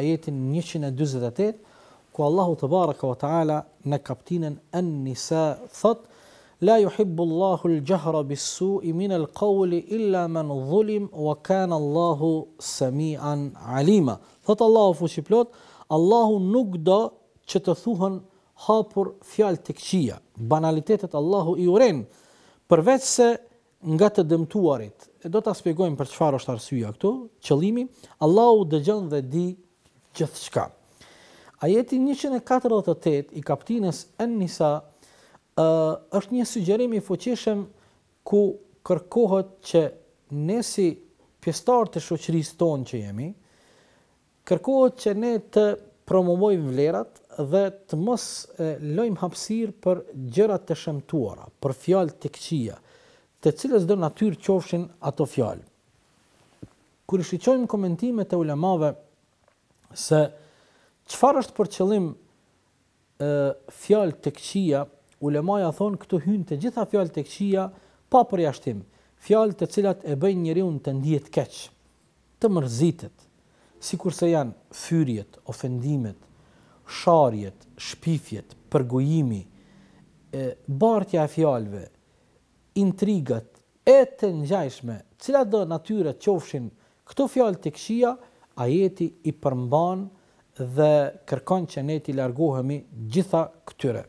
ajetin 128 ku Allahu te baraka wa taala në kaptinen An-Nisa thot la yuhibbu Allahu al-jahra bis-su'i min al-qawli illa man zulim wa kana Allahu samian alima. Thot Allahu fushi plot, Allahu nuk do që të thuhen hapur fjal të këqia, Banalitetet Allahu i uren përveç se nga të dëmtuarit. Do ta aspegojmë për qëfar është arsyeja këtu. qëlimi, Allahu dëgjon dhe di gjithçka. Ajeti 148 i kapitullës An-Nisa është një sugjerim i fuqishëm ku kërkohet që ne si pjesëtar të shoqërisë tonë që jemi kërkohet që ne të promovojmë vlerat dhe të mos lojmë hapësirë për gjërat të shëmtuara, për fjalë të këqia, të cilës do natyrë qofshin ato fjalë. Kur i shqyqojmë komentimet e ulemave, se qëfar është për qëllim fjallë të këqia, ulemaja thonë këtu hynë të gjitha fjallë të këqia pa për jashtim, fjallë të cilat e bëjnë njëri unë të ndijet keq, të mërzitet, si kurse janë fyrjet, ofendimet, sharjet, shpifjet, përgujimi, e bartja e fjalëve, intrigat e të ngjashme, cilat do natyrë të qofshin këto fjalë tek shija, Ajeti i përmban dhe kërkon që ne të largohemi gjitha këtyre.